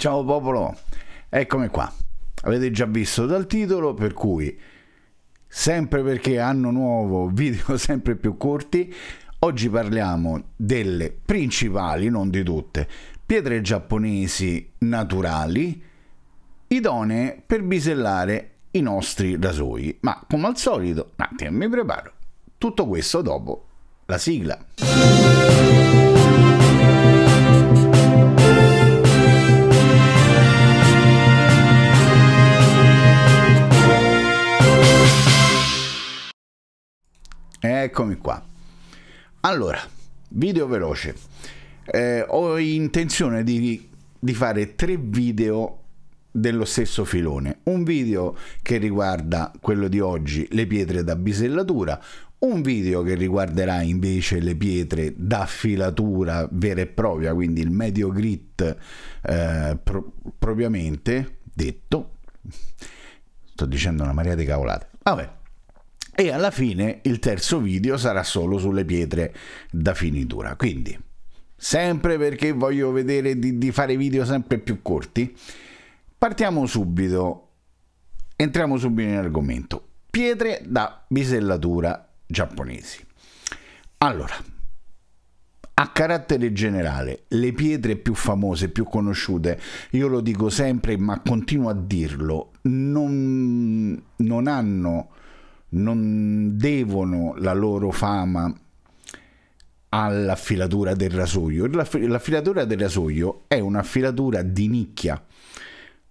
Ciao popolo, eccomi qua. Avete già visto dal titolo, per cui sempre perché anno nuovo, video sempre più corti, oggi parliamo delle principali, non di tutte, pietre giapponesi naturali idonee per bisellare i nostri rasoi. Ma come al solito, un attimo mi preparo. Tutto questo dopo la sigla. Eccomi qua. Allora, video veloce. Eh, ho intenzione di, di fare tre video dello stesso filone. Un video che riguarda quello di oggi, le pietre da bisellatura, un video che riguarderà invece le pietre da filatura vera e propria, quindi il medio grit eh, pro propriamente detto. Sto dicendo una marea di cavolate. Vabbè e alla fine il terzo video sarà solo sulle pietre da finitura. Quindi, sempre perché voglio vedere di, di fare video sempre più corti, partiamo subito, entriamo subito in argomento. Pietre da bisellatura giapponesi. Allora, a carattere generale, le pietre più famose, più conosciute, io lo dico sempre, ma continuo a dirlo, non, non hanno non devono la loro fama all'affilatura del rasoio. L'affilatura del rasoio è un'affilatura di nicchia.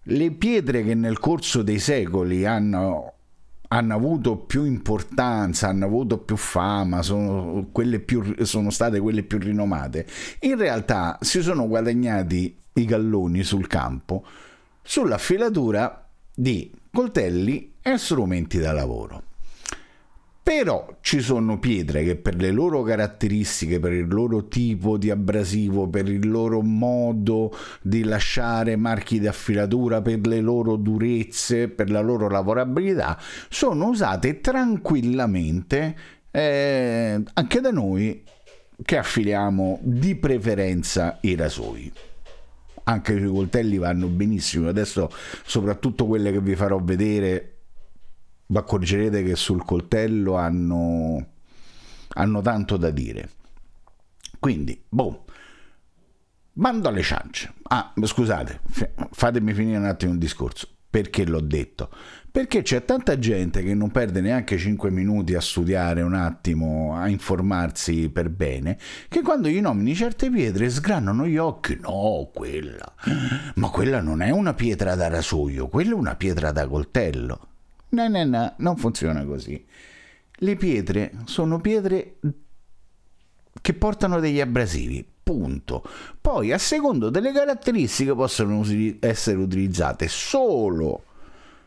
Le pietre che nel corso dei secoli hanno, hanno avuto più importanza, hanno avuto più fama, sono, più, sono state quelle più rinomate, in realtà si sono guadagnati i galloni sul campo sull'affilatura di coltelli e strumenti da lavoro però ci sono pietre che per le loro caratteristiche, per il loro tipo di abrasivo, per il loro modo di lasciare marchi di affilatura, per le loro durezze, per la loro lavorabilità, sono usate tranquillamente eh, anche da noi che affiliamo di preferenza i rasoi anche i coltelli vanno benissimo adesso soprattutto quelle che vi farò vedere vi accorgerete che sul coltello hanno, hanno tanto da dire. Quindi, boh, mando alle ciance. Ah, scusate, fatemi finire un attimo il discorso. Perché l'ho detto? Perché c'è tanta gente che non perde neanche 5 minuti a studiare un attimo, a informarsi per bene, che quando gli nomini certe pietre sgranano gli occhi. No, quella. Ma quella non è una pietra da rasoio, quella è una pietra da coltello. No, no, no, non funziona così. Le pietre sono pietre che portano degli abrasivi, punto. Poi a secondo delle caratteristiche possono essere utilizzate solo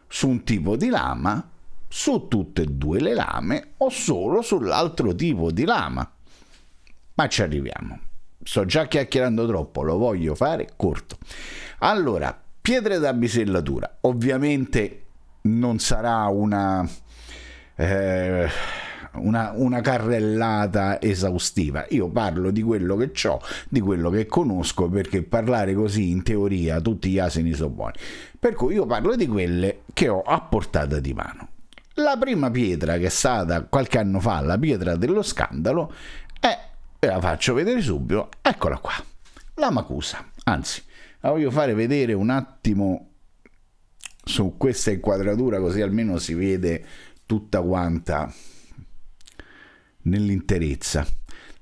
su un tipo di lama, su tutte e due le lame o solo sull'altro tipo di lama. Ma ci arriviamo. Sto già chiacchierando troppo, lo voglio fare corto. Allora, pietre da bisellatura. Ovviamente non sarà una, eh, una, una, carrellata esaustiva. Io parlo di quello che ho, di quello che conosco, perché parlare così in teoria tutti gli asini sono buoni. Per cui io parlo di quelle che ho a portata di mano. La prima pietra che è stata qualche anno fa la pietra dello scandalo è, eh, ve la faccio vedere subito, eccola qua, la Macusa. Anzi, la voglio fare vedere un attimo su questa inquadratura così almeno si vede tutta quanta nell'interezza.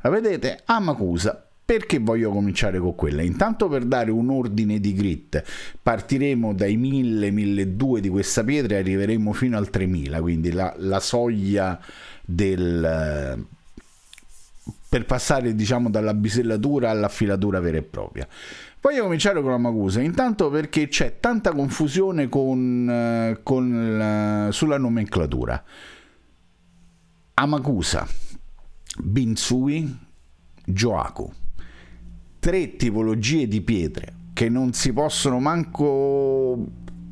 La vedete? Amacusa. Ah, perché voglio cominciare con quella? Intanto per dare un ordine di grit. Partiremo dai 1000-1200 di questa pietra e arriveremo fino al 3000, quindi la, la soglia del per passare diciamo dalla bisellatura all'affilatura vera e propria. Voglio cominciare con la Magusa, intanto perché c'è tanta confusione con, eh, con, sulla nomenclatura. Amakusa, Binsui, Joaku. Tre tipologie di pietre che non si possono manco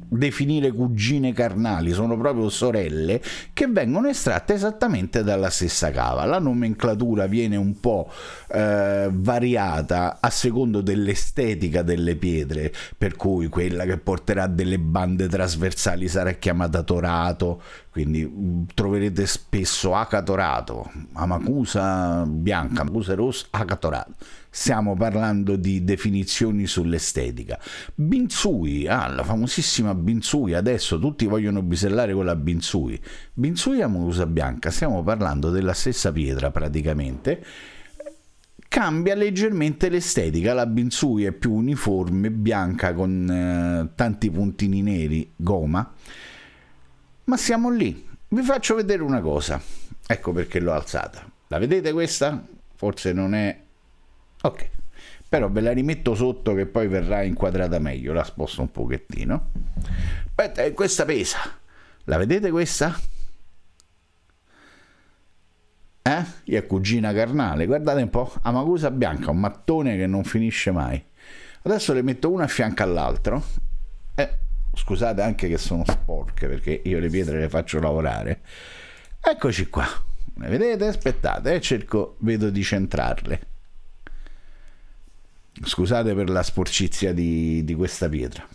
definire cugine carnali, sono proprio sorelle che vengono estratte esattamente dalla stessa cava. La nomenclatura viene un po' eh, variata a secondo dell'estetica delle pietre, per cui quella che porterà delle bande trasversali sarà chiamata torato, quindi mm, troverete spesso acatorato, amacusa bianca, amacusa rossa, acatorato stiamo parlando di definizioni sull'estetica. Binsui, ah, la famosissima Binsui, adesso tutti vogliono bisellare con la Binsui. Binsui Amusa Bianca, stiamo parlando della stessa pietra praticamente, cambia leggermente l'estetica, la Binsui è più uniforme, bianca con eh, tanti puntini neri, goma, ma siamo lì. Vi faccio vedere una cosa, ecco perché l'ho alzata. La vedete questa? Forse non è ok però ve la rimetto sotto che poi verrà inquadrata meglio la sposto un pochettino aspetta è eh, questa pesa la vedete questa? eh? è cugina carnale guardate un po' amacusa bianca un mattone che non finisce mai adesso le metto una a fianco all'altro eh, scusate anche che sono sporche perché io le pietre le faccio lavorare eccoci qua le vedete? aspettate eh? cerco vedo di centrarle Scusate per la sporcizia di, di questa pietra.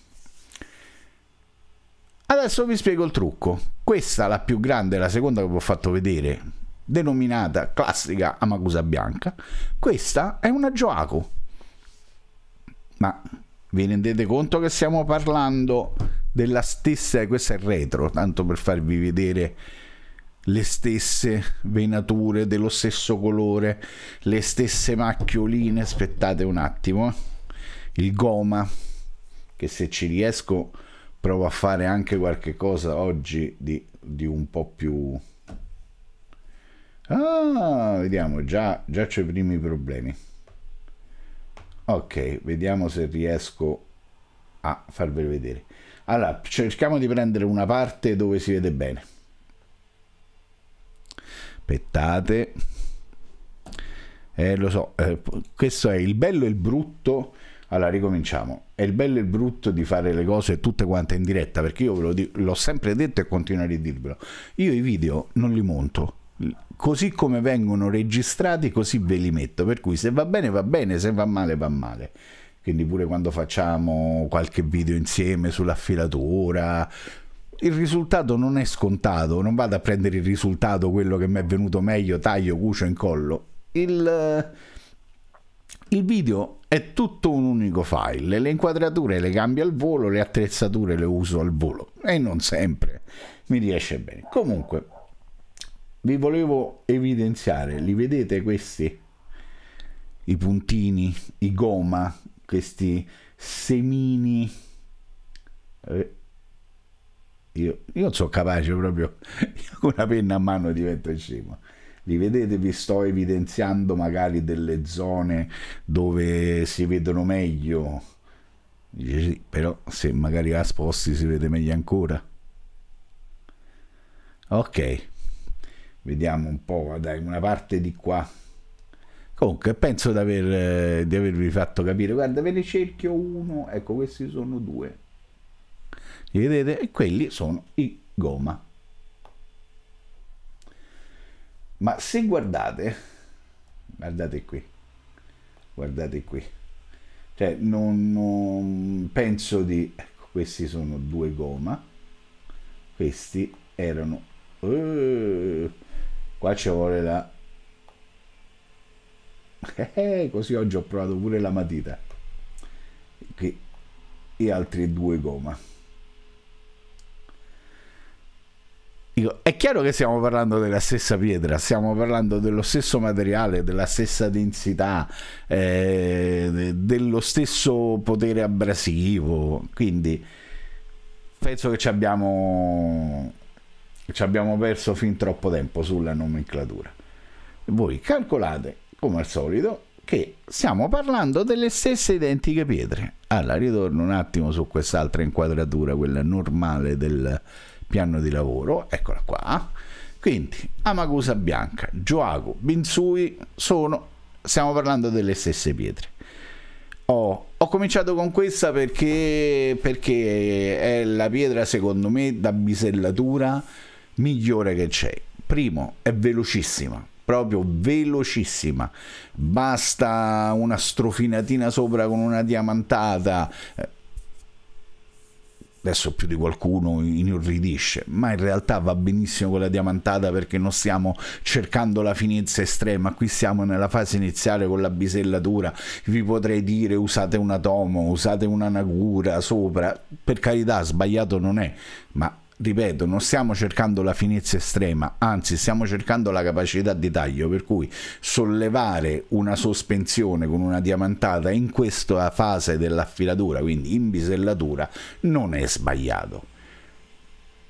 Adesso vi spiego il trucco. Questa, la più grande, la seconda che vi ho fatto vedere, denominata classica Amacusa bianca, questa è una Joaco. Ma vi rendete conto che stiamo parlando della stessa, questa è retro, tanto per farvi vedere le stesse venature dello stesso colore, le stesse macchioline. Aspettate un attimo, eh. il goma, che se ci riesco provo a fare anche qualche cosa oggi di, di un po' più... Ah, vediamo, già, già c'è i primi problemi. Ok, vediamo se riesco a farvelo vedere. Allora, cerchiamo di prendere una parte dove si vede bene aspettate. Eh, lo so, eh, questo è il bello e il brutto. Allora, ricominciamo. È il bello e il brutto di fare le cose tutte quante in diretta, perché io ve l'ho sempre detto e continuo a dirvelo. Io i video non li monto. Così come vengono registrati, così ve li metto. Per cui se va bene va bene, se va male va male quindi pure quando facciamo qualche video insieme sull'affilatura il risultato non è scontato, non vado a prendere il risultato, quello che mi è venuto meglio, taglio, cucio, incollo. Il, eh, il video è tutto un unico file, le inquadrature le cambio al volo, le attrezzature le uso al volo e non sempre mi riesce bene. Comunque, vi volevo evidenziare, li vedete questi? I puntini, i goma, questi semini... Eh io, io sono capace proprio, io con una penna a mano divento scemo. Li vedete, vi sto evidenziando magari delle zone dove si vedono meglio. Dice sì, però se magari la sposti si vede meglio ancora. Ok, vediamo un po', dai, una parte di qua. Comunque, penso di, aver, eh, di avervi fatto capire. Guarda, ve ne cerchio uno, ecco, questi sono due. Li vedete? E quelli sono i gomma. Ma se guardate, guardate qui, guardate qui, cioè non, non penso di... Ecco, questi sono due gomma, questi erano... Uh, qua ci vuole la... Eh, così oggi ho provato pure la matita. Qui, e altri due gomma. Dico, è chiaro che stiamo parlando della stessa pietra, stiamo parlando dello stesso materiale, della stessa densità, eh, dello stesso potere abrasivo, quindi penso che ci abbiamo, ci abbiamo perso fin troppo tempo sulla nomenclatura. Voi calcolate, come al solito, che stiamo parlando delle stesse identiche pietre. Allora, ritorno un attimo su quest'altra inquadratura, quella normale del piano di lavoro, eccola qua. Quindi Amagusa Bianca, Gioago, Binsui sono, stiamo parlando delle stesse pietre. Oh, ho cominciato con questa perché, perché è la pietra secondo me da bisellatura migliore che c'è. Primo, è velocissima, proprio velocissima. Basta una strofinatina sopra con una diamantata. Eh, adesso più di qualcuno inorridisce, ma in realtà va benissimo con la diamantata perché non stiamo cercando la finezza estrema, qui siamo nella fase iniziale con la bisellatura, vi potrei dire usate una tomo, usate una nagura sopra, per carità sbagliato non è, ma ripeto, non stiamo cercando la finezza estrema, anzi stiamo cercando la capacità di taglio, per cui sollevare una sospensione con una diamantata in questa fase dell'affilatura, quindi in bisellatura, non è sbagliato.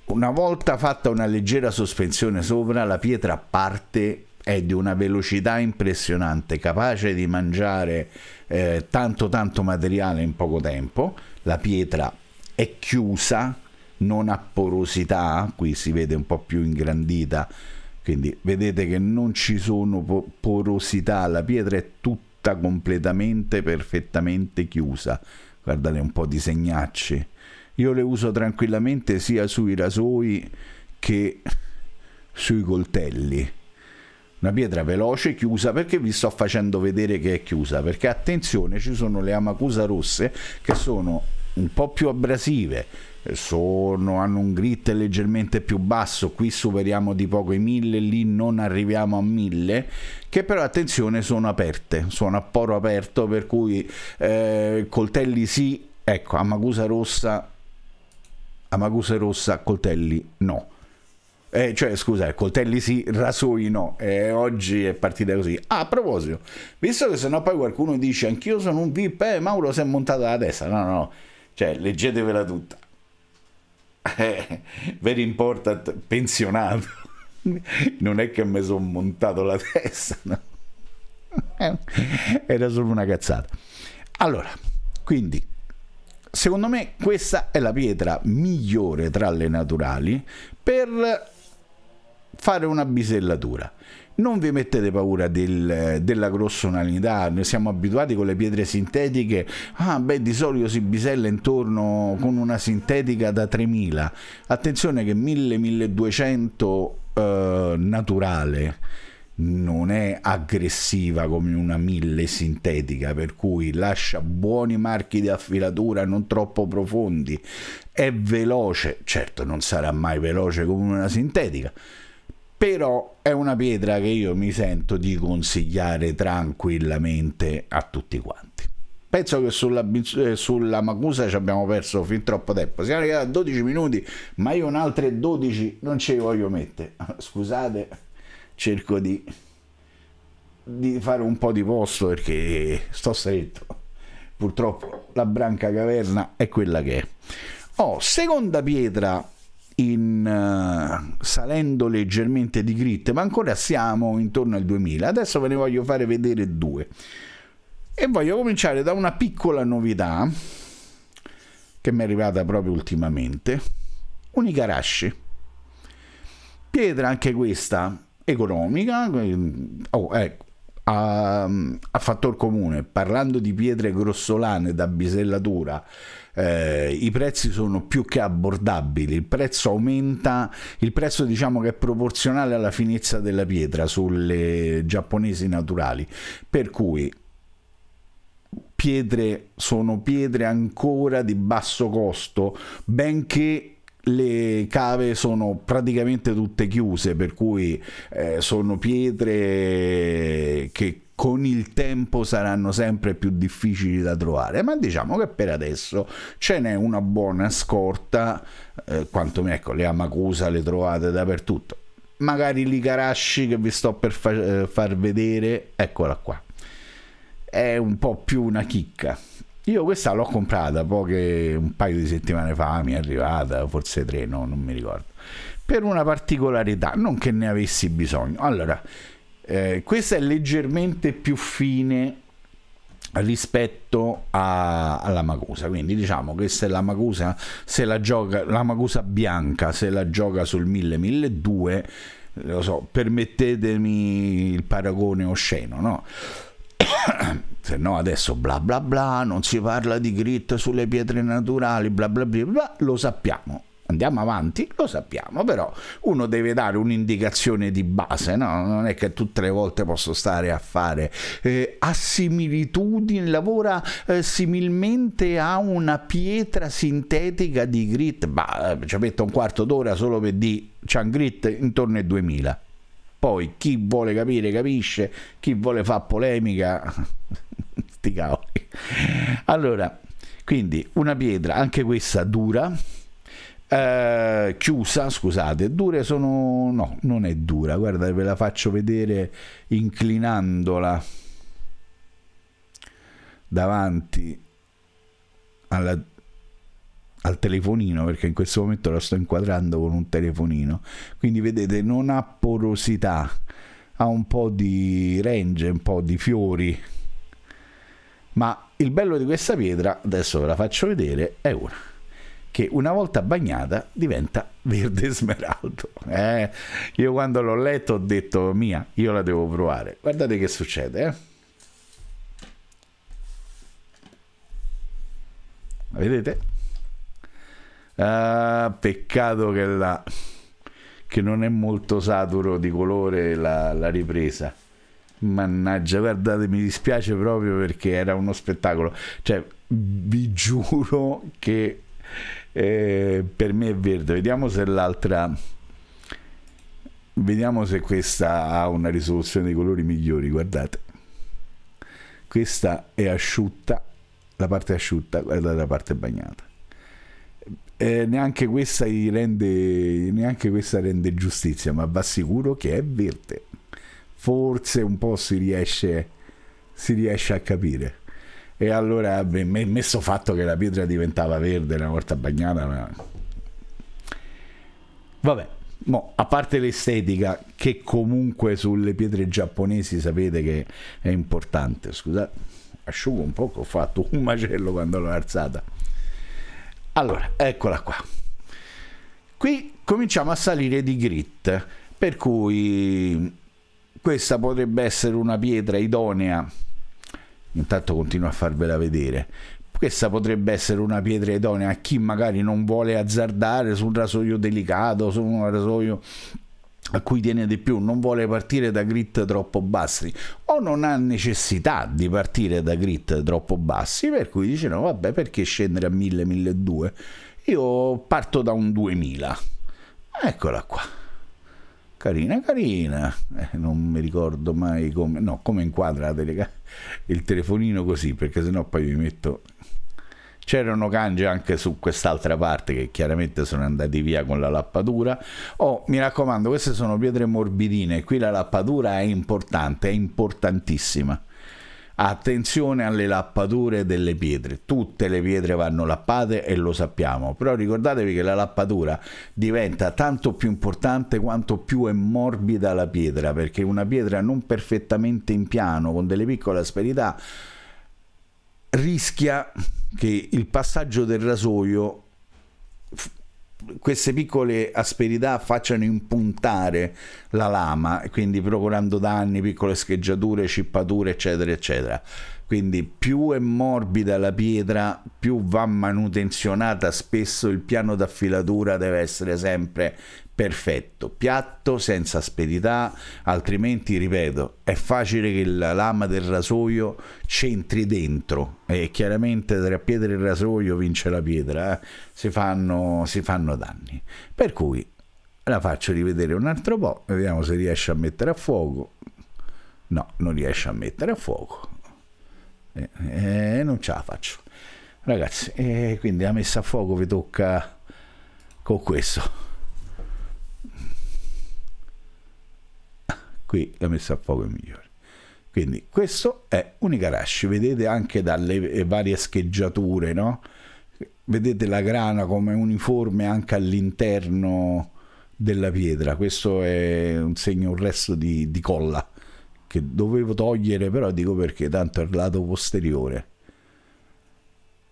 Una volta fatta una leggera sospensione sopra, la pietra parte è di una velocità impressionante, capace di mangiare eh, tanto tanto materiale in poco tempo. La pietra è chiusa, non ha porosità, qui si vede un po' più ingrandita, quindi vedete che non ci sono porosità, la pietra è tutta completamente, perfettamente chiusa. Guardate un po' di segnacci. Io le uso tranquillamente sia sui rasoi che sui coltelli. Una pietra veloce, chiusa, perché vi sto facendo vedere che è chiusa? Perché attenzione, ci sono le amacusa rosse che sono un po' più abrasive, eh, sono, hanno un grit leggermente più basso, qui superiamo di poco i 1000, lì non arriviamo a 1000, che però attenzione sono aperte, sono a poro aperto, per cui eh, coltelli sì, ecco, Amagusa rossa, Amagusa rossa, coltelli no. Eh, cioè, scusa, coltelli sì, rasoi no. Eh, oggi è partita così. Ah, a proposito, visto che sennò poi qualcuno dice anch'io sono un VIP, eh, Mauro si è montato la testa. No, no, no cioè, leggetevela tutta. Eh, very important, pensionato. Non è che mi sono montato la testa, no? Era solo una cazzata. Allora, quindi, secondo me questa è la pietra migliore tra le naturali per fare una bisellatura non vi mettete paura del, della grossonalità, noi siamo abituati con le pietre sintetiche, ah beh di solito si bisella intorno con una sintetica da 3000, attenzione che 1000-1200 eh, naturale non è aggressiva come una 1000 sintetica, per cui lascia buoni marchi di affilatura non troppo profondi, è veloce, certo non sarà mai veloce come una sintetica, però è una pietra che io mi sento di consigliare tranquillamente a tutti quanti. Penso che sulla, eh, sulla Macusa ci abbiamo perso fin troppo tempo. Siamo arrivati a 12 minuti, ma io un altro 12 non ce li voglio mettere. Scusate, cerco di, di fare un po' di posto perché sto stretto. Purtroppo la branca caverna è quella che è. Oh, seconda pietra in, uh, salendo leggermente di grid, ma ancora siamo intorno al 2000. Adesso ve ne voglio fare vedere due. E voglio cominciare da una piccola novità che mi è arrivata proprio ultimamente, un Igarashi. Pietra anche questa economica, oh, ecco, a, a fattor comune, parlando di pietre grossolane da bisellatura eh, i prezzi sono più che abbordabili, il prezzo aumenta, il prezzo diciamo che è proporzionale alla finezza della pietra sulle giapponesi naturali, per cui pietre sono pietre ancora di basso costo, benché le cave sono praticamente tutte chiuse, per cui eh, sono pietre che con il tempo saranno sempre più difficili da trovare, ma diciamo che per adesso ce n'è una buona scorta, eh, quantomeno ecco, le Amakusa le trovate dappertutto. Magari l'Igarashi che vi sto per fa eh, far vedere, eccola qua. È un po' più una chicca. Io questa l'ho comprata poche, un paio di settimane fa, mi è arrivata, forse tre, no, non mi ricordo. Per una particolarità, non che ne avessi bisogno. Allora, eh, questa è leggermente più fine rispetto a, alla Macusa quindi diciamo che se la Macusa se la gioca la Macusa bianca se la gioca sul 1000 1200 lo so permettetemi il paragone osceno no se no adesso bla bla bla non si parla di grit sulle pietre naturali bla bla bla, bla lo sappiamo andiamo avanti, lo sappiamo, però uno deve dare un'indicazione di base, no? non è che tutte le volte posso stare a fare eh, assimilitudini, lavora eh, similmente a una pietra sintetica di grit, ma eh, ci metto un quarto d'ora solo per di c'è grit intorno ai 2000. Poi chi vuole capire capisce, chi vuole fare polemica, sti cavoli. Allora, quindi una pietra, anche questa dura, eh, chiusa, scusate, dure sono... no, non è dura, guarda ve la faccio vedere inclinandola davanti alla al telefonino perché in questo momento la sto inquadrando con un telefonino quindi vedete non ha porosità ha un po' di range un po' di fiori ma il bello di questa pietra adesso ve la faccio vedere è una che una volta bagnata diventa verde smeraldo. Eh? Io quando l'ho letto ho detto mia, io la devo provare. Guardate che succede. Eh? vedete? Ah, peccato che, la, che non è molto saturo di colore la, la ripresa. Mannaggia, guardate, mi dispiace proprio perché era uno spettacolo. Cioè, vi giuro che eh, per me è verde vediamo se l'altra vediamo se questa ha una risoluzione dei colori migliori guardate questa è asciutta la parte asciutta guardate la parte bagnata eh, neanche questa rende neanche questa rende giustizia ma va sicuro che è verde forse un po' si riesce si riesce a capire e allora, messo fatto che la pietra diventava verde una volta bagnata, ma... vabbè. No, a parte l'estetica, che comunque sulle pietre giapponesi sapete che è importante. Scusate, asciugo un po' che ho fatto un macello quando l'ho alzata. Allora, eccola qua. Qui cominciamo a salire di grit, per cui questa potrebbe essere una pietra idonea intanto continuo a farvela vedere questa potrebbe essere una pietra idonea a chi magari non vuole azzardare su un rasoio delicato, su un rasoio a cui tiene di più, non vuole partire da grit troppo bassi o non ha necessità di partire da grit troppo bassi, per cui dice no, vabbè, perché scendere a 1000, 1200? Io parto da un 2000. Eccola qua. Carina, carina. Eh, non mi ricordo mai come... No, come inquadra la telecamera il telefonino così perché sennò poi mi metto c'erano cange anche su quest'altra parte che chiaramente sono andati via con la lappatura oh mi raccomando queste sono pietre morbidine qui la lappatura è importante è importantissima Attenzione alle lappature delle pietre, tutte le pietre vanno lappate e lo sappiamo, però ricordatevi che la lappatura diventa tanto più importante quanto più è morbida la pietra, perché una pietra non perfettamente in piano, con delle piccole asperità, rischia che il passaggio del rasoio queste piccole asperità facciano impuntare la lama, quindi procurando danni, piccole scheggiature, cippature, eccetera, eccetera. Quindi più è morbida la pietra, più va manutenzionata, spesso il piano d'affilatura deve essere sempre perfetto, piatto, senza asperità, altrimenti, ripeto, è facile che la lama del rasoio c'entri dentro e chiaramente tra pietra e rasoio vince la pietra, eh? si, fanno, si fanno danni. Per cui la faccio rivedere un altro po', vediamo se riesce a mettere a fuoco. No, non riesce a mettere a fuoco. Eh, eh, non ce la faccio. Ragazzi, eh, quindi la messa a fuoco vi tocca con questo. qui la messa a fuoco è migliore. Quindi questo è un Igarashi, vedete anche dalle eh, varie scheggiature, no? Vedete la grana come uniforme anche all'interno della pietra, questo è un segno, un resto di, di colla che dovevo togliere, però dico perché tanto è il lato posteriore.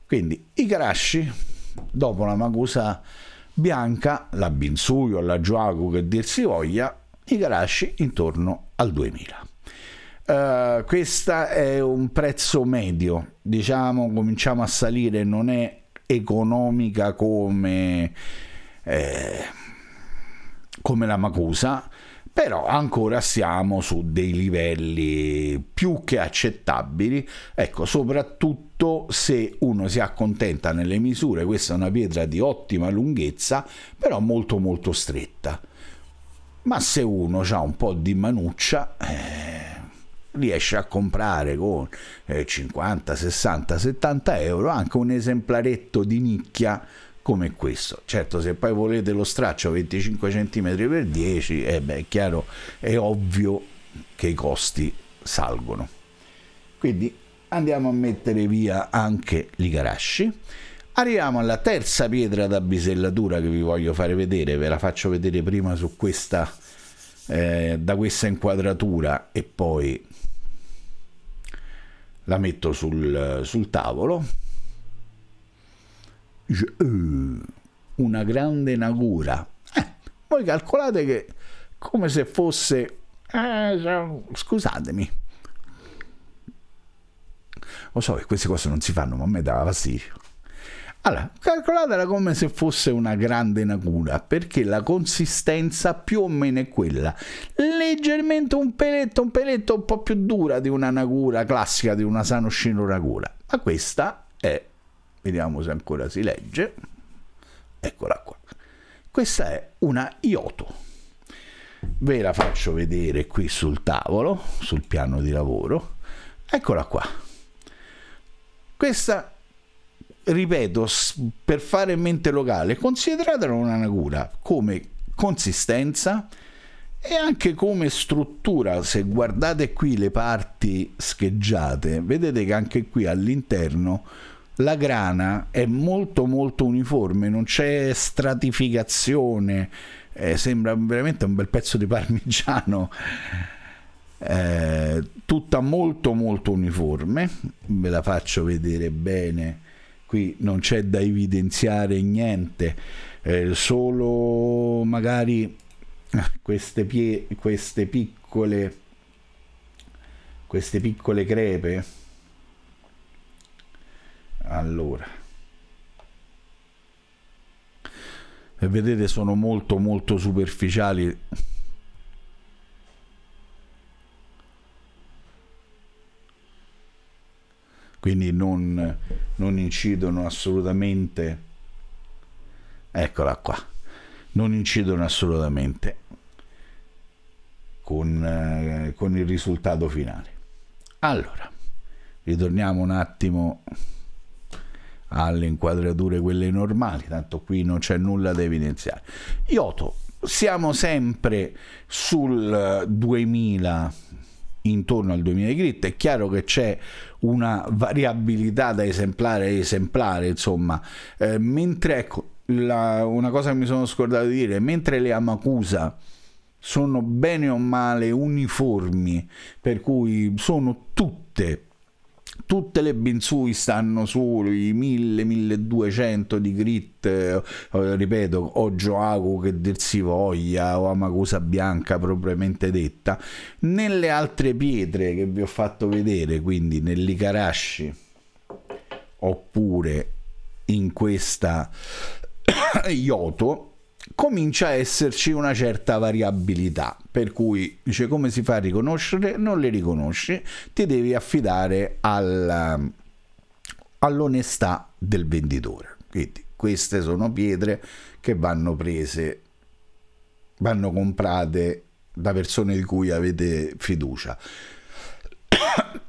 Quindi Igarashi, dopo la magusa bianca, la Binsuyo, la Juaku che dir si voglia, i Garashi intorno al 2000. Uh, eh, questo è un prezzo medio, diciamo cominciamo a salire, non è economica come, eh, come la Macusa, però ancora siamo su dei livelli più che accettabili, ecco, soprattutto se uno si accontenta nelle misure, questa è una pietra di ottima lunghezza, però molto molto stretta ma se uno ha un po' di manuccia eh, riesce a comprare con eh, 50, 60, 70 euro anche un esemplaretto di nicchia come questo. Certo, se poi volete lo straccio 25 cm per 10, eh beh, è chiaro, è ovvio che i costi salgono. Quindi andiamo a mettere via anche gli garasci Arriviamo alla terza pietra da bisellatura che vi voglio fare vedere, ve la faccio vedere prima su questa, eh, da questa inquadratura e poi la metto sul, sul tavolo. Eh, una grande nagura. Eh, voi calcolate che come se fosse... Eh, scusatemi. Lo so che queste cose non si fanno, ma a me dava fastidio. Allora, calcolatela come se fosse una grande nagura, perché la consistenza più o meno è quella, leggermente un peletto, un peletto un po' più dura di una nagura classica, di una sanoscino nagura. Ma questa è, vediamo se ancora si legge, eccola qua, questa è una Ioto. Ve la faccio vedere qui sul tavolo, sul piano di lavoro, eccola qua. Questa ripeto, per fare mente locale, consideratela una un'anagura come consistenza e anche come struttura. Se guardate qui le parti scheggiate, vedete che anche qui all'interno la grana è molto molto uniforme, non c'è stratificazione, eh, sembra veramente un bel pezzo di parmigiano. Eh, tutta molto molto uniforme ve la faccio vedere bene qui non c'è da evidenziare niente, eh, solo magari eh, queste, pie, queste, piccole, queste piccole crepe. Allora, e vedete sono molto molto superficiali quindi non, non incidono assolutamente eccola qua non incidono assolutamente con, eh, con il risultato finale allora ritorniamo un attimo alle inquadrature quelle normali tanto qui non c'è nulla da evidenziare Ioto siamo sempre sul 2000 intorno al 2000 grit è chiaro che c'è una variabilità da esemplare a esemplare insomma eh, mentre ecco la, una cosa che mi sono scordato di dire mentre le Amakusa sono bene o male uniformi per cui sono tutte tutte le Binsui stanno sui 1000-1200 di grit, eh, eh ripeto, o Joaku che dir si voglia, o Amakusa Bianca propriamente detta, nelle altre pietre che vi ho fatto vedere, quindi nell'Ikarashi, oppure in questa Yoto comincia a esserci una certa variabilità, per cui dice come si fa a riconoscere? Non le riconosci, ti devi affidare al, all'onestà del venditore. Quindi queste sono pietre che vanno prese, vanno comprate da persone di cui avete fiducia.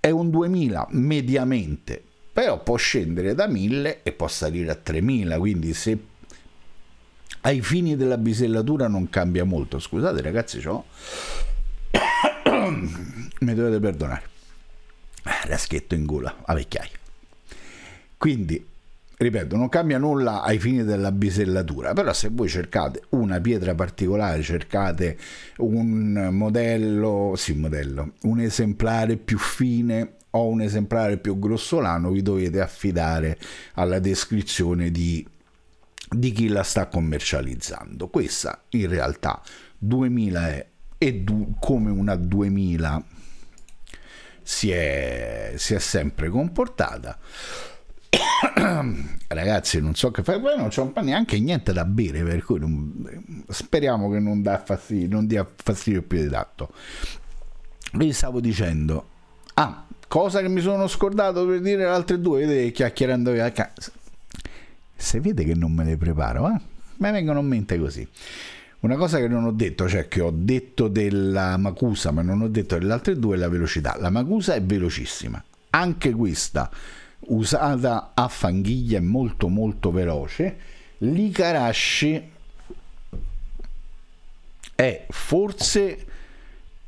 È un 2000 mediamente, però può scendere da 1000 e può salire a 3000, quindi se ai fini della bisellatura non cambia molto. Scusate ragazzi, ciò mi dovete perdonare. Raschetto in gola, a vecchiaia. Quindi, ripeto, non cambia nulla ai fini della bisellatura, però se voi cercate una pietra particolare, cercate un modello, sì modello, un esemplare più fine o un esemplare più grossolano, vi dovete affidare alla descrizione di di chi la sta commercializzando. Questa in realtà 2000 è, è come una 2000 si è, si è sempre comportata. Ragazzi, non so che fare, poi non c'è un c'ho neanche niente da bere, per cui non, speriamo che non, fastidio, non dia fastidio più di tanto. Vi stavo dicendo, ah, cosa che mi sono scordato per dire le altre due, vedete, chiacchierando a se vede che non me le preparo, eh? mi vengono in mente così. Una cosa che non ho detto, cioè che ho detto della Macusa, ma non ho detto delle altre due, è la velocità. La Macusa è velocissima, anche questa usata a fanghiglia è molto molto veloce. L'Ikarashi è forse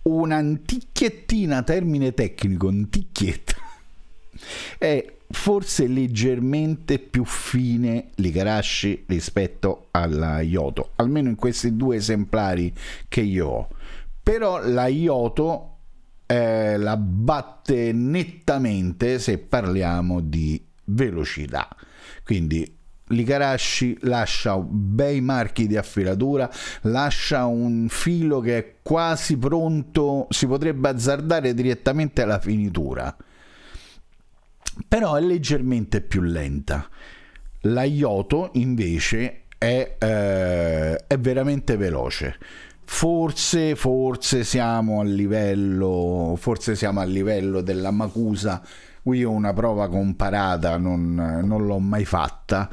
un'antichiettina, termine tecnico, antichietta. è forse leggermente più fine l'Igarashi rispetto alla Yoto, almeno in questi due esemplari che io ho. Però la Yoto eh, la batte nettamente se parliamo di velocità. Quindi l'Igarashi lascia bei marchi di affilatura, lascia un filo che è quasi pronto, si potrebbe azzardare direttamente alla finitura però è leggermente più lenta. La Ioto invece è, eh, è veramente veloce. Forse, forse siamo a livello, forse siamo a livello della Macusa. Qui una prova comparata, non, non l'ho mai fatta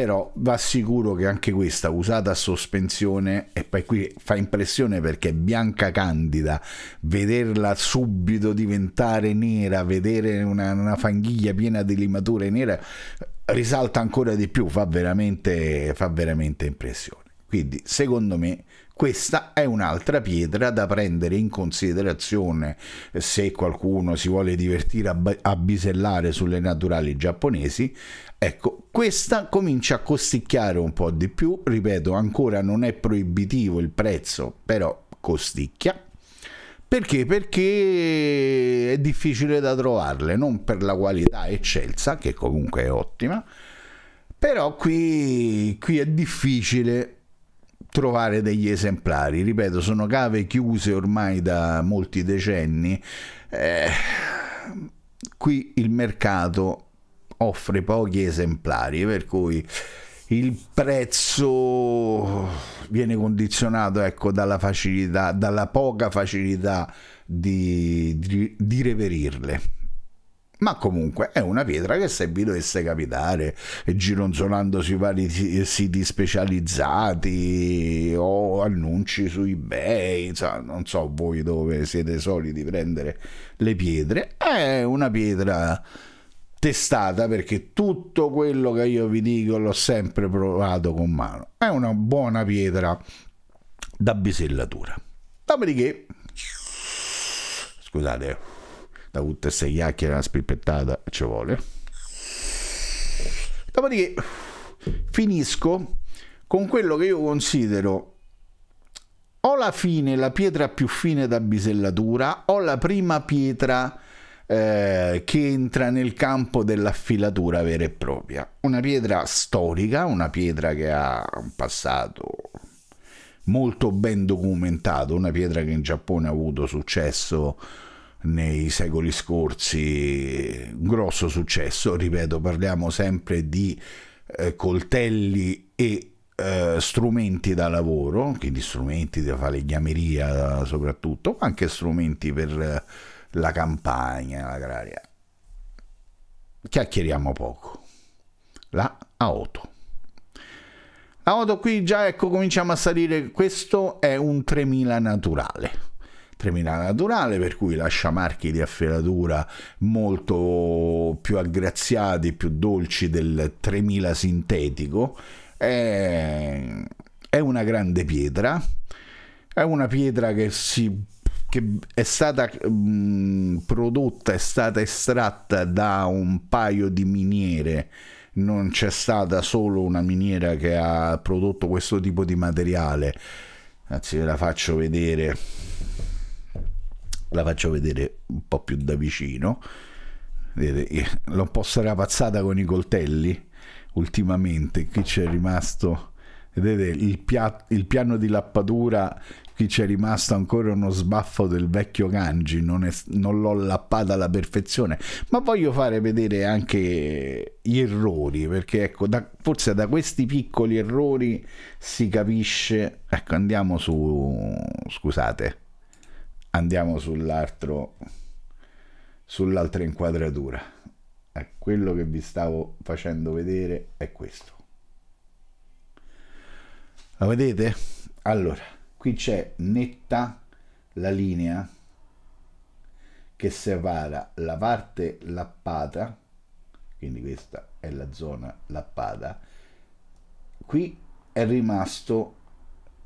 però va sicuro che anche questa usata a sospensione e poi qui fa impressione perché è bianca candida vederla subito diventare nera vedere una, una fanghiglia piena di limature nere risalta ancora di più fa veramente, fa veramente impressione quindi secondo me questa è un'altra pietra da prendere in considerazione eh, se qualcuno si vuole divertire a, bisellare sulle naturali giapponesi. Ecco, questa comincia a costicchiare un po' di più, ripeto, ancora non è proibitivo il prezzo, però costicchia. Perché? Perché è difficile da trovarle, non per la qualità eccelsa, che comunque è ottima, però qui, qui è difficile trovare degli esemplari. Ripeto, sono cave chiuse ormai da molti decenni. Eh, qui il mercato offre pochi esemplari, per cui il prezzo viene condizionato ecco, dalla facilità, dalla poca facilità di, di, di reperirle ma comunque è una pietra che se vi dovesse capitare eh, gironzolando sui vari eh, siti specializzati o annunci su ebay insomma, non so voi dove siete soliti prendere le pietre è una pietra testata perché tutto quello che io vi dico l'ho sempre provato con mano è una buona pietra da bisellatura dopodiché scusate da tutte queste chiacchiere una spippettata ci vuole dopodiché finisco con quello che io considero o la fine, la pietra più fine da bisellatura, o la prima pietra eh, che entra nel campo dell'affilatura vera e propria. Una pietra storica, una pietra che ha un passato molto ben documentato, una pietra che in Giappone ha avuto successo nei secoli scorsi un grosso successo, ripeto, parliamo sempre di eh, coltelli e eh, strumenti da lavoro, quindi strumenti da falegnameria soprattutto, ma anche strumenti per eh, la campagna agraria. Chiacchieriamo poco. La auto. La auto qui già ecco cominciamo a salire, questo è un 3000 naturale tremina naturale per cui lascia marchi di afferratura molto più aggraziati, più dolci del 3000 sintetico. È, è una grande pietra, è una pietra che si che è stata mh, mm, prodotta, è stata estratta da un paio di miniere. Non c'è stata solo una miniera che ha prodotto questo tipo di materiale. Anzi, ve la faccio vedere la faccio vedere un po' più da vicino vedete l'ho un po' strapazzata con i coltelli ultimamente qui c'è rimasto vedete il, pia il piano di lappatura qui c'è rimasto ancora uno sbaffo del vecchio Kanji non, non l'ho lappata alla perfezione ma voglio fare vedere anche gli errori perché ecco da, forse da questi piccoli errori si capisce ecco andiamo su scusate andiamo sull'altro sull'altra inquadratura eh, quello che vi stavo facendo vedere è questo la vedete? allora qui c'è netta la linea che separa la parte lappata quindi questa è la zona lappata qui è rimasto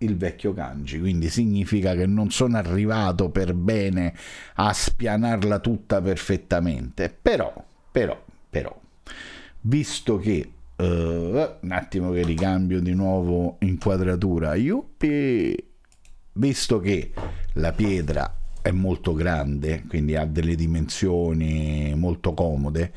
il vecchio Kanji, quindi significa che non sono arrivato per bene a spianarla tutta perfettamente, però, però, però, visto che uh, un attimo che ricambio di nuovo inquadratura, yuppie, visto che la pietra è molto grande, quindi ha delle dimensioni molto comode,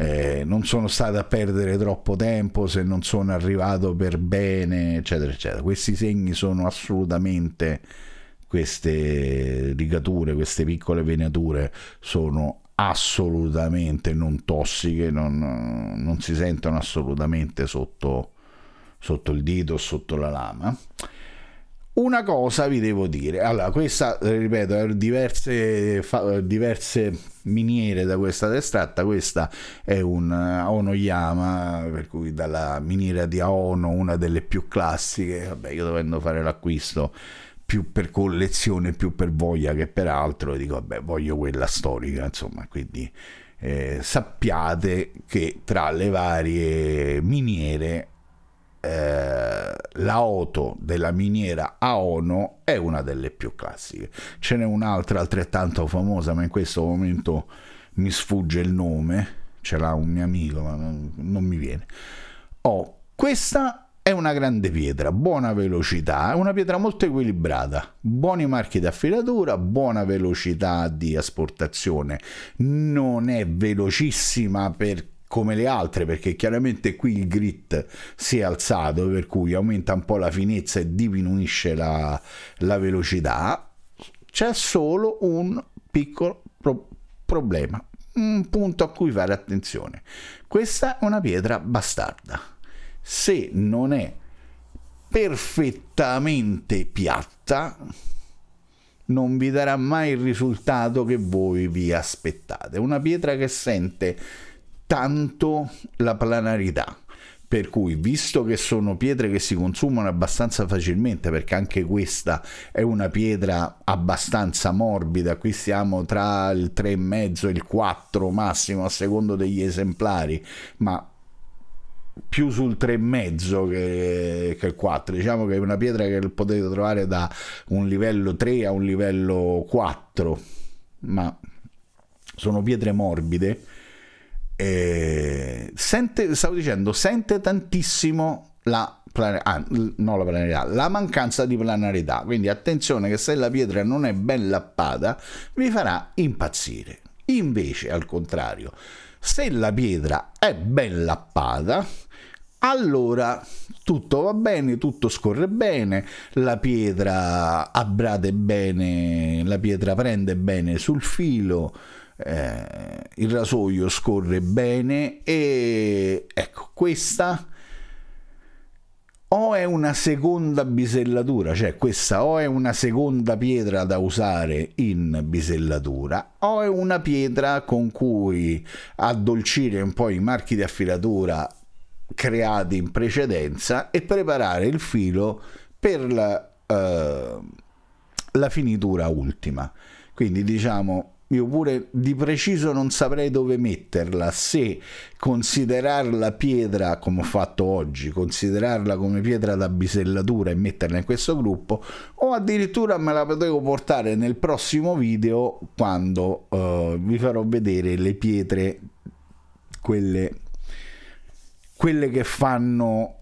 eh, non sono stato a perdere troppo tempo se non sono arrivato per bene, eccetera, eccetera. Questi segni sono assolutamente queste rigature, queste piccole venature sono assolutamente non tossiche, non, non si sentono assolutamente sotto, sotto il dito, sotto la lama. Una cosa vi devo dire, allora questa, eh, ripeto, diverse, diverse miniere da questa destratta, questa è un Aonoyama, eh, per cui dalla miniera di Aono, una delle più classiche, vabbè io dovendo fare l'acquisto più per collezione, più per voglia che per altro, dico vabbè voglio quella storica, insomma, quindi eh, sappiate che tra le varie miniere eh, l'Aoto della miniera Aono è una delle più classiche. Ce n'è un'altra altrettanto famosa, ma in questo momento mi sfugge il nome. Ce l'ha un mio amico, ma non, non mi viene. Oh, questa è una grande pietra, buona velocità, è una pietra molto equilibrata, buoni marchi di affilatura, buona velocità di asportazione, non è velocissima perché come le altre perché chiaramente qui il grit si è alzato per cui aumenta un po' la finezza e diminuisce la, la velocità c'è solo un piccolo pro problema un punto a cui fare attenzione questa è una pietra bastarda se non è perfettamente piatta non vi darà mai il risultato che voi vi aspettate una pietra che sente tanto la planarità. Per cui, visto che sono pietre che si consumano abbastanza facilmente, perché anche questa è una pietra abbastanza morbida, qui siamo tra il 3,5 e il 4 massimo a secondo degli esemplari, ma più sul 3,5 che, che il 4. Diciamo che è una pietra che potete trovare da un livello 3 a un livello 4, ma sono pietre morbide eh, sente, stavo dicendo, sente tantissimo la, plane- ah, no, la, planerità, la mancanza di planarità. Quindi attenzione che se la pietra non è ben lappata vi farà impazzire. Invece, al contrario, se la pietra è ben lappata, allora tutto va bene, tutto scorre bene, la pietra abbrate bene, la pietra prende bene sul filo, eh, il rasoio scorre bene e ecco questa o è una seconda bisellatura, cioè questa o è una seconda pietra da usare in bisellatura, o è una pietra con cui addolcire un po' i marchi di affilatura creati in precedenza e preparare il filo per la, eh, la finitura ultima. Quindi diciamo io pure di preciso non saprei dove metterla, se considerarla pietra come ho fatto oggi, considerarla come pietra da bisellatura e metterla in questo gruppo, o addirittura me la potevo portare nel prossimo video quando uh, vi farò vedere le pietre, quelle, quelle che fanno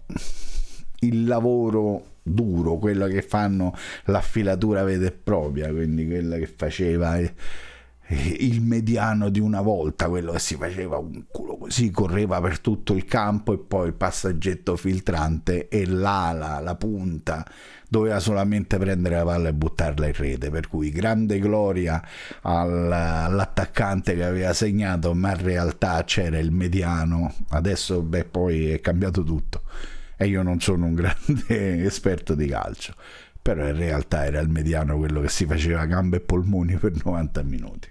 il lavoro duro, quella che fanno l'affilatura vera e propria, quindi quella che faceva... Eh, il mediano di una volta, quello che si faceva un culo così, correva per tutto il campo e poi il passaggetto filtrante e l'ala, la punta, doveva solamente prendere la palla e buttarla in rete, per cui grande gloria all'attaccante che aveva segnato, ma in realtà c'era il mediano, adesso beh poi è cambiato tutto e io non sono un grande esperto di calcio, però in realtà era il mediano quello che si faceva gambe e polmoni per 90 minuti.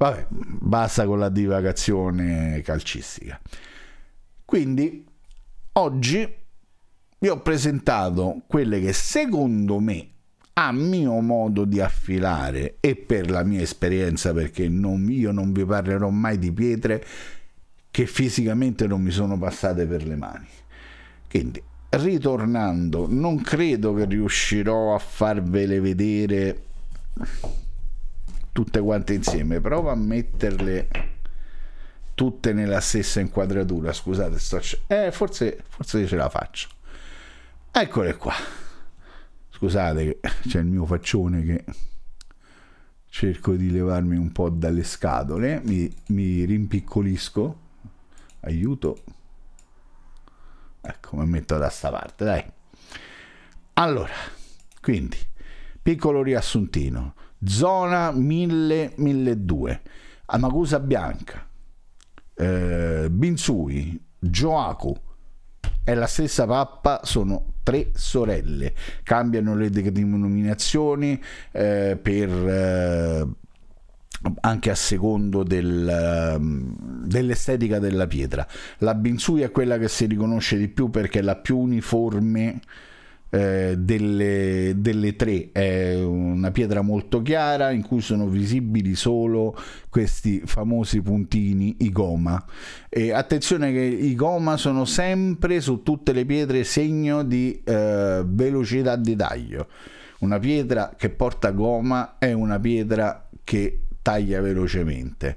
Vabbè, basta con la divagazione calcistica. Quindi oggi vi ho presentato quelle che secondo me, a mio modo di affilare e per la mia esperienza, perché non, io non vi parlerò mai di pietre che fisicamente non mi sono passate per le mani. Quindi, ritornando, non credo che riuscirò a farvele vedere tutte quante insieme. Prova a metterle tutte nella stessa inquadratura. Scusate, sto... Eh, forse, forse ce la faccio. Eccole qua. Scusate, c'è il mio faccione che cerco di levarmi un po' dalle scatole. Mi, mi rimpiccolisco. Aiuto. Ecco, mi metto da sta parte, dai. Allora, quindi, piccolo riassuntino zona 1000-1200, Amacusa Bianca, eh, Binsui, Gioaco, è la stessa pappa, sono tre sorelle, cambiano le denominazioni eh, per... Eh, anche a secondo del, ehm, dell'estetica della pietra. La Binsui è quella che si riconosce di più perché è la più uniforme eh, delle, delle, tre è una pietra molto chiara in cui sono visibili solo questi famosi puntini i goma e attenzione che i goma sono sempre su tutte le pietre segno di eh, velocità di taglio una pietra che porta goma è una pietra che taglia velocemente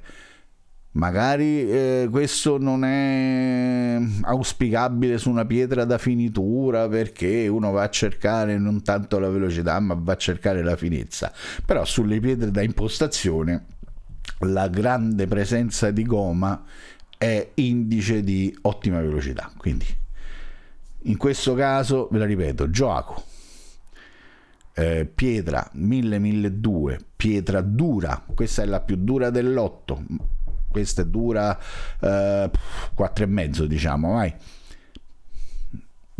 Magari eh, questo non è auspicabile su una pietra da finitura perché uno va a cercare non tanto la velocità ma va a cercare la finezza. Però sulle pietre da impostazione la grande presenza di goma è indice di ottima velocità. Quindi in questo caso, ve la ripeto, Gioaco, eh, pietra 1000-1200, pietra dura, questa è la più dura dell'otto questa dura eh, quattro e mezzo diciamo, vai.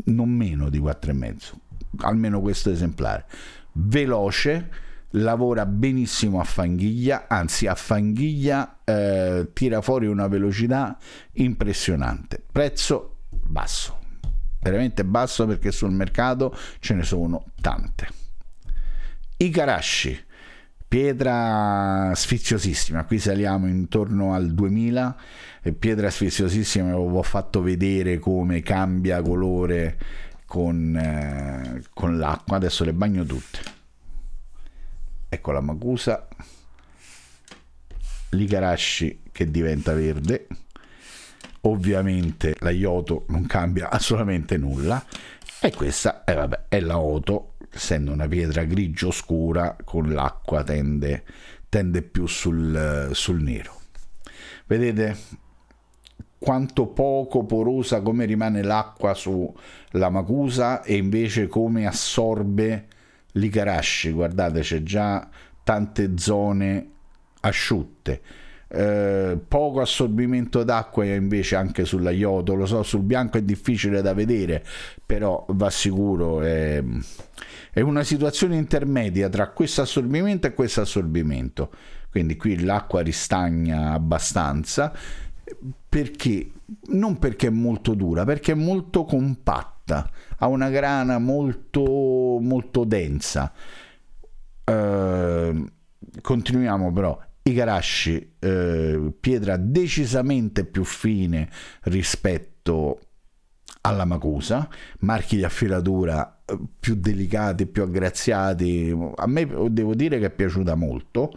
Non meno di quattro e mezzo almeno questo esemplare. Veloce, lavora benissimo a fanghiglia, anzi a fanghiglia eh, tira fuori una velocità impressionante. Prezzo basso, veramente basso perché sul mercato ce ne sono tante. i Igarashi pietra sfiziosissima, qui saliamo intorno al 2000, e pietra sfiziosissima, ho fatto vedere come cambia colore con, eh, con l'acqua, adesso le bagno tutte. Ecco la macusa, l'igarashi che diventa verde, ovviamente la Yoto non cambia assolutamente nulla e questa eh, vabbè, è la Oto essendo una pietra grigio scura con l'acqua tende, tende più sul, sul nero. Vedete quanto poco porosa come rimane l'acqua sulla macusa e invece come assorbe l'icarashi. Guardate, c'è già tante zone asciutte eh, poco assorbimento d'acqua invece anche sulla ioto lo so sul bianco è difficile da vedere però va sicuro è, ehm, è una situazione intermedia tra questo assorbimento e questo assorbimento quindi qui l'acqua ristagna abbastanza perché non perché è molto dura perché è molto compatta ha una grana molto molto densa eh, continuiamo però Igarashi, eh, pietra decisamente più fine rispetto alla Macusa, marchi di affilatura eh, più delicati, più aggraziati, a me devo dire che è piaciuta molto,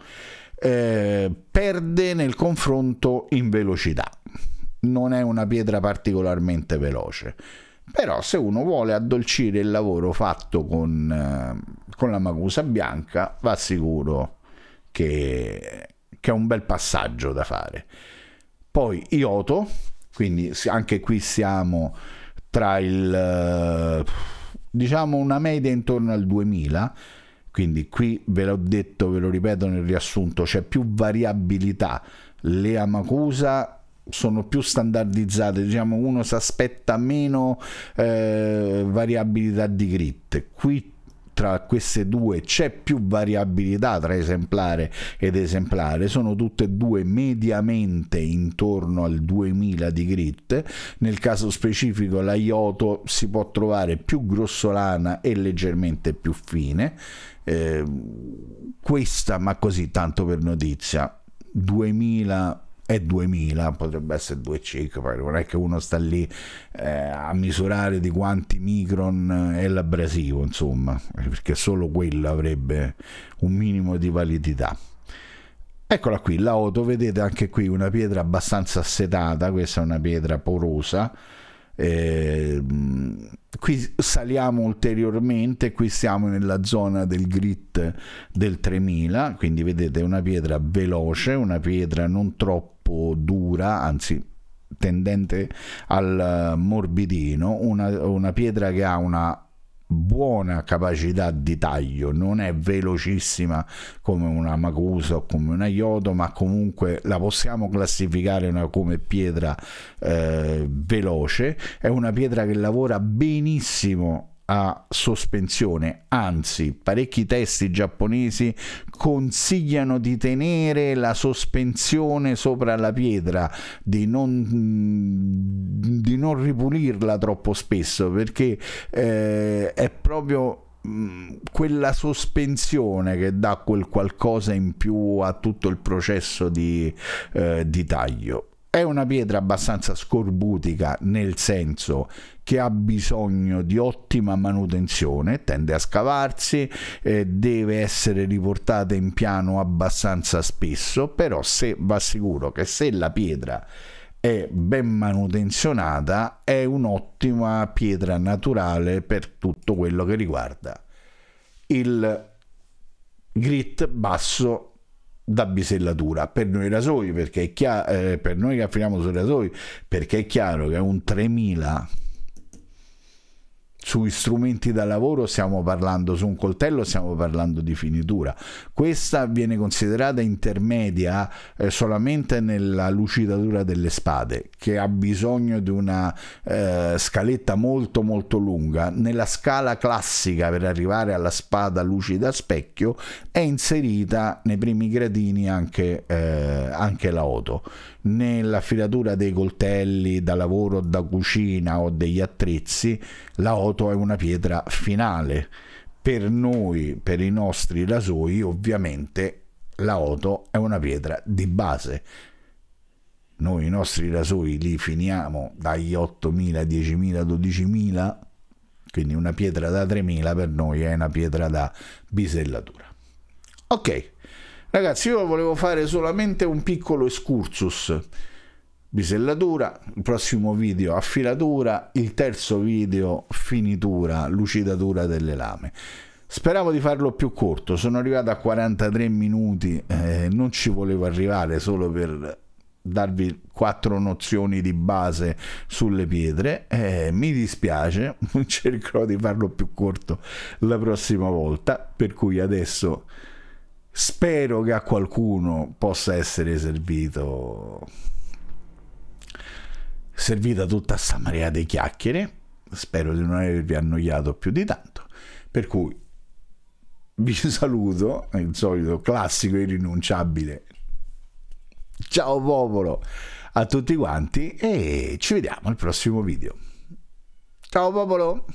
eh, perde nel confronto in velocità, non è una pietra particolarmente veloce, però se uno vuole addolcire il lavoro fatto con, eh, con la Macusa bianca va sicuro che, che è un bel passaggio da fare. Poi Ioto, quindi anche qui siamo tra il eh, diciamo una media intorno al 2000 quindi qui ve l'ho detto ve lo ripeto nel riassunto c'è più variabilità le Amakusa sono più standardizzate diciamo uno si aspetta meno eh, variabilità di grit. qui tra queste due c'è più variabilità tra esemplare ed esemplare, sono tutte e due mediamente intorno al 2000 di grit, nel caso specifico la Yoto si può trovare più grossolana e leggermente più fine, eh, questa ma così tanto per notizia, 2000 è 2000, potrebbe essere 2 circa, non è che uno sta lì eh, a misurare di quanti micron è l'abrasivo, insomma, perché solo quello avrebbe un minimo di validità. Eccola qui, l'auto, vedete anche qui una pietra abbastanza assetata, questa è una pietra porosa, eh, qui saliamo ulteriormente, qui siamo nella zona del grit del 3000, quindi vedete una pietra veloce, una pietra non troppo troppo dura, anzi tendente al eh, morbidino, una, una pietra che ha una buona capacità di taglio, non è velocissima come una Macusa o come una Iodo, ma comunque la possiamo classificare una, come pietra eh, veloce, è una pietra che lavora benissimo a sospensione, anzi parecchi testi giapponesi consigliano di tenere la sospensione sopra la pietra, di non, di non ripulirla troppo spesso perché eh, è proprio quella sospensione che dà quel qualcosa in più a tutto il processo di, eh, di taglio è una pietra abbastanza scorbutica nel senso che ha bisogno di ottima manutenzione, tende a scavarsi, eh, deve essere riportata in piano abbastanza spesso, però se va sicuro che se la pietra è ben manutenzionata è un'ottima pietra naturale per tutto quello che riguarda il grit basso da bisellatura per noi rasoi perché è chiaro eh, per noi che affiniamo sui rasoi perché è chiaro che un 3000 sui strumenti da lavoro stiamo parlando, su un coltello stiamo parlando di finitura. Questa viene considerata intermedia eh, solamente nella lucidatura delle spade, che ha bisogno di una eh, scaletta molto molto lunga. Nella scala classica per arrivare alla spada lucida a specchio è inserita nei primi gradini anche, eh, anche la Oto nella filatura dei coltelli da lavoro da cucina o degli attrezzi, la Oto è una pietra finale. Per noi, per i nostri rasoi, ovviamente la Oto è una pietra di base. Noi i nostri rasoi li finiamo dagli 8.000, 10.000, 12.000, quindi una pietra da 3.000 per noi è una pietra da bisellatura. Ok. Ragazzi, io volevo fare solamente un piccolo excursus. Bisellatura, il prossimo video affilatura, il terzo video finitura, lucidatura delle lame. Speravo di farlo più corto, sono arrivato a 43 minuti, eh, non ci volevo arrivare solo per darvi quattro nozioni di base sulle pietre. Eh, mi dispiace, cercherò di farlo più corto la prossima volta, per cui adesso spero che a qualcuno possa essere servito servita tutta questa marea di chiacchiere spero di non avervi annoiato più di tanto per cui vi saluto il solito classico irrinunciabile ciao popolo a tutti quanti e ci vediamo al prossimo video ciao popolo